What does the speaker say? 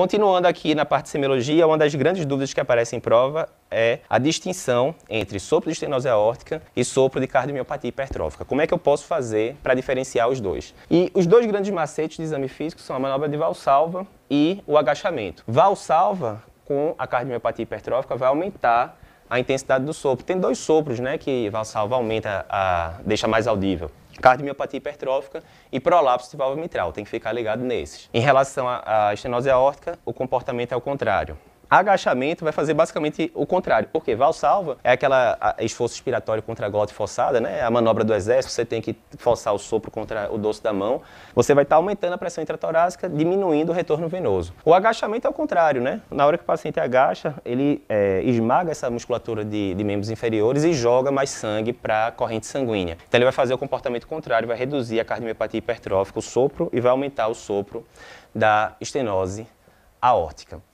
Continuando aqui na parte de semiologia, uma das grandes dúvidas que aparece em prova é a distinção entre sopro de estenose aórtica e sopro de cardiomiopatia hipertrófica. Como é que eu posso fazer para diferenciar os dois? E os dois grandes macetes de exame físico são a manobra de valsalva e o agachamento. Valsalva com a cardiomiopatia hipertrófica vai aumentar a intensidade do sopro. Tem dois sopros, né, que Valsalva aumenta, a, deixa mais audível. Cardiomiopatia hipertrófica e prolapso de válvula mitral, tem que ficar ligado nesses. Em relação à estenose aórtica, o comportamento é o contrário agachamento vai fazer basicamente o contrário. Porque valsalva é aquela esforço expiratório contra a glote forçada, né? É a manobra do exército, você tem que forçar o sopro contra o dorso da mão. Você vai estar tá aumentando a pressão intratorácica, diminuindo o retorno venoso. O agachamento é o contrário, né? Na hora que o paciente agacha, ele é, esmaga essa musculatura de, de membros inferiores e joga mais sangue para a corrente sanguínea. Então ele vai fazer o comportamento contrário, vai reduzir a cardiomiopatia hipertrófica, o sopro, e vai aumentar o sopro da estenose aórtica.